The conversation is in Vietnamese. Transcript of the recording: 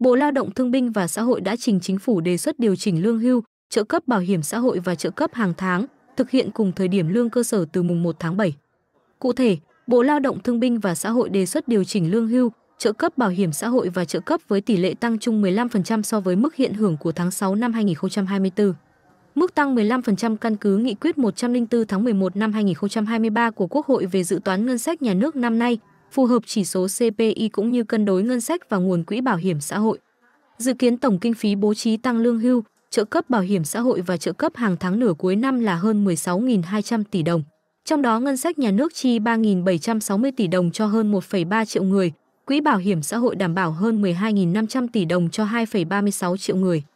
Bộ Lao động Thương binh và Xã hội đã trình chính phủ đề xuất điều chỉnh lương hưu, trợ cấp bảo hiểm xã hội và trợ cấp hàng tháng, thực hiện cùng thời điểm lương cơ sở từ mùng 1 tháng 7. Cụ thể, Bộ Lao động Thương binh và Xã hội đề xuất điều chỉnh lương hưu, trợ cấp bảo hiểm xã hội và trợ cấp với tỷ lệ tăng chung 15% so với mức hiện hưởng của tháng 6 năm 2024. Mức tăng 15% căn cứ nghị quyết 104 tháng 11 năm 2023 của Quốc hội về dự toán ngân sách nhà nước năm nay, phù hợp chỉ số CPI cũng như cân đối ngân sách và nguồn quỹ bảo hiểm xã hội. Dự kiến tổng kinh phí bố trí tăng lương hưu, trợ cấp bảo hiểm xã hội và trợ cấp hàng tháng nửa cuối năm là hơn 16.200 tỷ đồng. Trong đó ngân sách nhà nước chi 3.760 tỷ đồng cho hơn 1,3 triệu người, quỹ bảo hiểm xã hội đảm bảo hơn 12.500 tỷ đồng cho 2,36 triệu người.